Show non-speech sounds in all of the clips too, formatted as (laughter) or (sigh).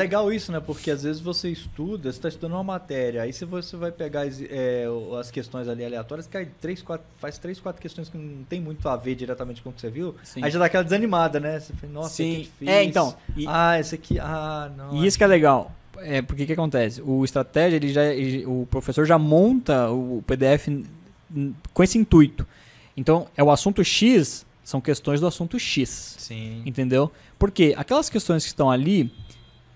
Legal isso, né? Porque às vezes você estuda, você está estudando uma matéria, aí se você vai pegar as, é, as questões ali aleatórias, cai três, quatro, faz três, quatro questões que não tem muito a ver diretamente com o que você viu, Sim. aí já dá aquela desanimada, né? Você fala, nossa, Sim. que difícil. É, então. E... Ah, esse aqui, ah, não. E é isso que é legal. É, porque o que acontece? O estratégia, ele já, o professor já monta o PDF com esse intuito. Então, é o assunto X, são questões do assunto X. Sim. Entendeu? Porque aquelas questões que estão ali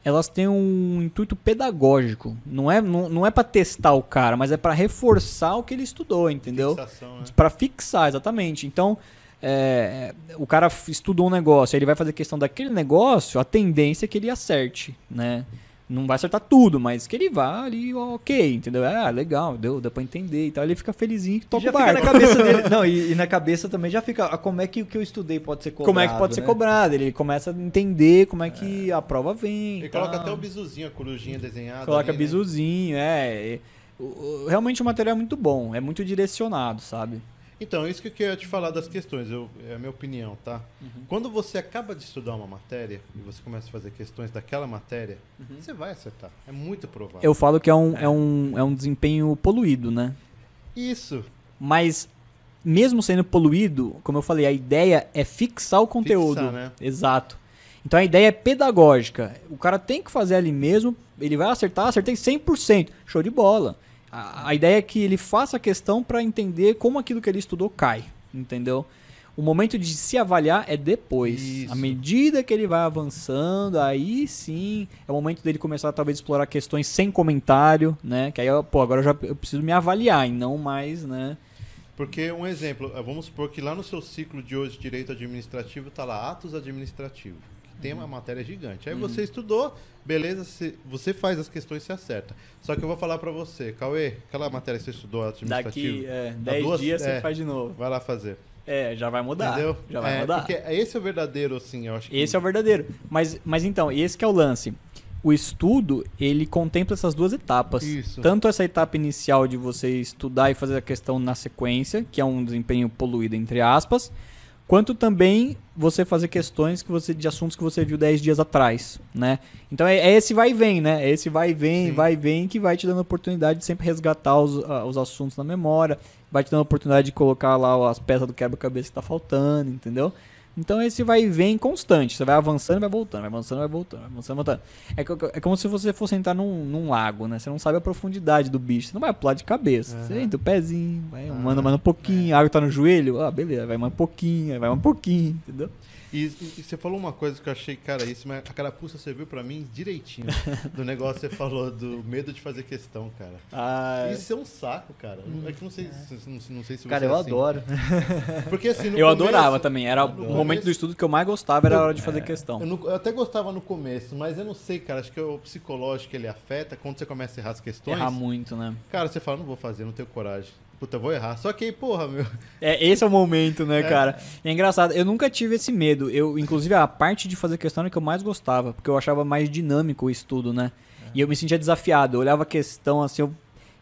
elas têm um intuito pedagógico. Não é, não, não é para testar o cara, mas é para reforçar o que ele estudou, entendeu? né? Para fixar, exatamente. Então, é, o cara estudou um negócio, ele vai fazer questão daquele negócio, a tendência é que ele acerte, né? Não vai acertar tudo, mas que ele vá ali, ok, entendeu? Ah, legal, deu, deu pra entender e tal. Ele fica felizinho que toca já o barco. Fica na cabeça dele. (laughs) Não, e, e, na cabeça também já fica, ah, como é que o que eu estudei pode ser cobrado? Como é que pode né? ser cobrado? Ele começa a entender como é que é. a prova vem. Ele coloca até o bizuzinho, a corujinha desenhada. Coloca ali, né? bisuzinho, né? é. Realmente o material é muito bom, é muito direcionado, sabe? Então, isso que eu queria te falar das questões, eu, é a minha opinião, tá? Uhum. Quando você acaba de estudar uma matéria e você começa a fazer questões daquela matéria, uhum. você vai acertar. É muito provável. Eu falo que é um, é. é um, é um desempenho poluído, né? Isso. Mas, mesmo sendo poluído, como eu falei, a ideia é fixar o conteúdo. Fixar, né? Exato. Então a ideia é pedagógica. O cara tem que fazer ali mesmo, ele vai acertar, acertei 100%. Show de bola. A, a ideia é que ele faça a questão para entender como aquilo que ele estudou cai, entendeu? O momento de se avaliar é depois. Isso. À medida que ele vai avançando, aí sim é o momento dele começar talvez a explorar questões sem comentário, né? Que aí, pô, agora eu já eu preciso me avaliar e não mais, né? Porque um exemplo, vamos supor que lá no seu ciclo de hoje direito administrativo está lá atos administrativos tem uma uhum. matéria é gigante. Aí uhum. você estudou, beleza, você faz as questões e se acerta. Só que eu vou falar para você, Cauê, aquela matéria que você estudou administrativa... Daqui é, 10 dias é, você faz de novo. Vai lá fazer. É, já vai mudar. Entendeu? Já vai é, mudar. Porque esse é o verdadeiro, assim, eu acho que... Esse é o verdadeiro. Mas, mas então, esse que é o lance o estudo ele contempla essas duas etapas. Isso. Tanto essa etapa inicial de você estudar e fazer a questão na sequência, que é um desempenho poluído entre aspas, quanto também você fazer questões que você de assuntos que você viu 10 dias atrás, né? Então é, é, esse vai e vem, né? É esse vai e vem, Sim. vai e vem que vai te dando a oportunidade de sempre resgatar os, ah, os assuntos na memória, vai te dando a oportunidade de colocar lá as peças do quebra-cabeça que tá faltando, entendeu? Então esse vai e vem constante. Você vai avançando, vai voltando, vai avançando, vai voltando, vai avançando, voltando. É, é como se você fosse entrar num, num, lago, né? Você não sabe a profundidade do bicho. Você não vai pular de cabeça. Uhum. Você entra o pezinho, vai, ah, manda, manda um pouquinho. É. A água tá no joelho, ah, beleza, vai mais um pouquinho, vai mais um pouquinho, entendeu? E, e, você falou uma coisa que eu achei, cara, isso, mas a carapuça serviu para mim direitinho. (laughs) Do negócio que você falou do medo de fazer questão, cara. Ah, isso é um saco, cara. Uhum. é que não sei, é. se, não, não, sei se Cara, eu é assim. adoro. (laughs) Porque assim, Eu começo, adorava também. Era o momento do estudo que eu mais gostava era a hora de fazer é. questão. Eu, não, eu, até gostava no começo, mas eu não sei, cara. Acho que o psicológico ele afeta quando você começa a errar as questões. Errar muito, né? Cara, você fala, não vou fazer, não tenho coragem puta, vou errar. Só que aí, porra, meu. É, esse é o momento, né, é. cara? é engraçado, eu nunca tive esse medo. Eu, inclusive, a parte de fazer questão era é que eu mais gostava, porque eu achava mais dinâmico o estudo, né? É. E eu me sentia desafiado. Eu olhava a questão assim, eu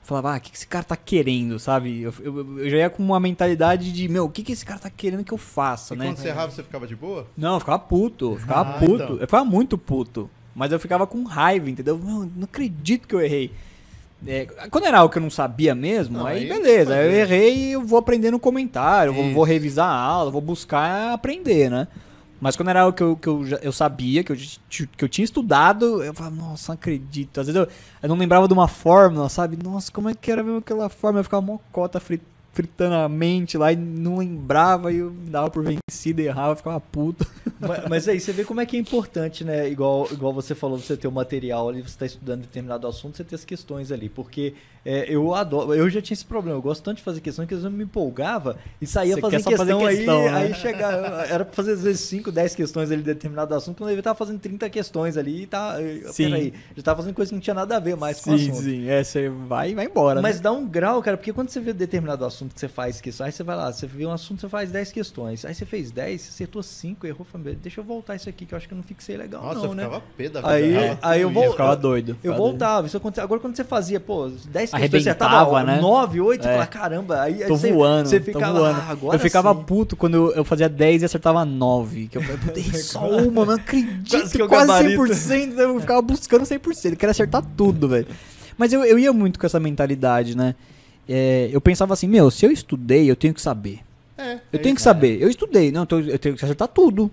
falava, ah, o que, que esse cara tá querendo, sabe? Eu, eu, eu, já ia com uma mentalidade de, meu, o que, que esse cara tá querendo que eu faça, e né? Quando você errava, você ficava de boa? Não, eu ficava puto, eu ficava ah, puto. Então. Eu ficava muito puto. Mas eu ficava com raiva, entendeu? Meu, não acredito que eu errei. É, quando era algo que eu não sabia mesmo, não, aí, beleza, aí eu errei e eu vou aprender no comentário, vou, vou, revisar a aula, vou buscar aprender, né? Mas quando era algo que eu, que eu, eu sabia, que eu, que eu tinha estudado, eu falava, nossa, não acredito. Às vezes eu, eu não lembrava de uma fórmula, sabe? Nossa, como é que era mesmo aquela fórmula? Eu ficava mocota, fritando fritando a mente lá e não lembrava e eu dava por vencido, errava, ficava puto. (laughs) Mas, mas, aí você vê como é que é importante, né? Igual, igual você falou, você ter o material ali, você tá estudando determinado assunto, você ter as questões ali. Porque é, eu adoro, eu já tinha esse problema, eu gosto tanto de fazer questão que às vezes me empolgava e saía fazendo questão, fazer questão, aí, né? aí chegava, era pra fazer às vezes 5, 10 questões ali de determinado assunto, quando eu tava fazendo 30 questões ali e tá, sim. peraí, já tava fazendo coisa que não tinha nada a ver mais sim, com o assunto. Sim, sim, é, você vai, vai embora. Mas né? dá um grau, cara, porque quando você vê determinado assunto assunto que você faz questões. Aí você vai lá, você vê um assunto, você faz 10 questões. Aí você fez 10, acertou 5, errou, falei, deixa eu voltar isso aqui, que eu acho que eu não fixei legal. Nossa, não, eu né? ficava né? pé da vida. Aí, real. aí eu, eu voltava. ficava doido. Eu voltava. Isso acontecia. Agora, quando você fazia, pô, 10 questões, você tava né? 9, 8, é. falava, caramba, aí, aí tô você, voando, você ficava. Voando. Ah, agora eu ficava sim. puto quando eu, fazia 10 e acertava 9. Que eu falei, é só (laughs) uma, não acredito. É quase, que quase 100%. Eu ficava buscando 100%. Eu queria acertar tudo, velho. Mas eu, eu ia muito com essa mentalidade, né? é, eu pensava assim, meu, se eu estudei, eu tenho que saber. É, eu é tenho que saber. É. Eu estudei, não, eu tenho que acertar tudo.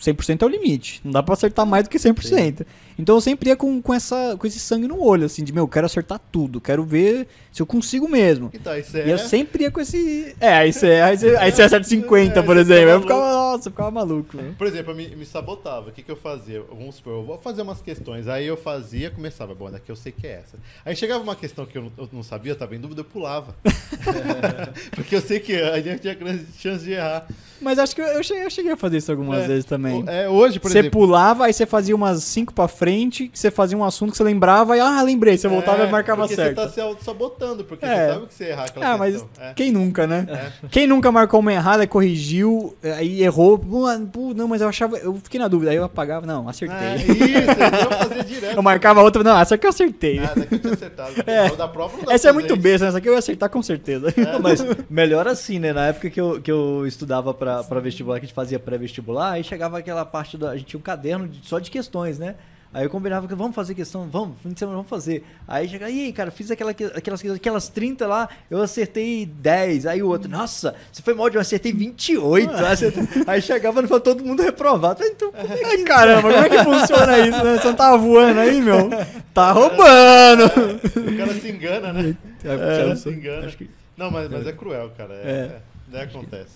100% é o limite. Não dá para acertar mais do que 100%. Sim. Então eu sempre ia com, com, essa, com esse sangue no olho, assim, de meu, quero acertar tudo, quero ver se eu consigo mesmo. Então, aí e é... eu sempre ia com esse. É, aí você, aí você, aí você acerta 50, (laughs) é, por exemplo. Eu ficava, nossa, eu ficava maluco. Né? Por exemplo, eu me, me sabotava. O que, que eu fazia? Vamos supor, eu vou fazer umas questões. Aí eu fazia, começava, bom, daqui eu sei que é essa. Aí chegava uma questão que eu não, eu não sabia, eu tava em dúvida, eu pulava. (laughs) (laughs) Porque eu sei que a gente tinha grande chance de errar. Mas acho que eu, eu cheguei, eu cheguei a fazer isso algumas é, vezes também. É, hoje, por você exemplo. Você pulava, aí você fazia umas 5 pra frente frente que você fazia um assunto que você lembrava e, ah, lembrei, você voltava é, e marcava porque certo. Você tá se auto-sabotando, porque é. você sabe que você erra aquela Ah, mas é. quem nunca, né? É. Quem nunca marcou uma errada, corrigiu, é, aí errou, não, mas eu achava, eu fiquei na dúvida, aí eu apagava, não, acertei. É, isso, eu fazia direto. (laughs) Eu marcava outra, não, essa aqui eu acertei. Ah, daqui eu tinha acertado. (laughs) É. Da prova não dá Essa é muito besta, né? essa aqui eu ia acertar com certeza. Mas melhor assim, né? Na época que eu, que eu estudava pra, pra vestibular, que a gente fazia pré-vestibular, aí chegava aquela parte da. A gente tinha um caderno de, só de questões, né? Aí eu combinava que vamos fazer questão, vamos, fim de semana vamos fazer. Aí chega, e aí, cara, fiz aquela, aquelas, aquelas 30 lá, eu acertei 10. Aí o outro, nossa, você foi mal de eu acertei 28. Ah. Acertei. (laughs) Aí chegava e todo mundo reprovado. Então, como é que... Ai, caramba, como é que funciona isso? Né? Você não tá voando aí, meu? Tá roubando! o cara se engana, né? É, o cara é, se engana. Que... Não, mas, mas é, é cruel, cara. É, é. é né, acontece.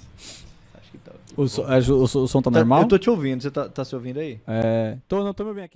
Acho que tá. O, som, o som tá, tá normal? Eu tô te ouvindo, você tá, tá se ouvindo aí? É. Tô, não, tô me ouvindo aqui.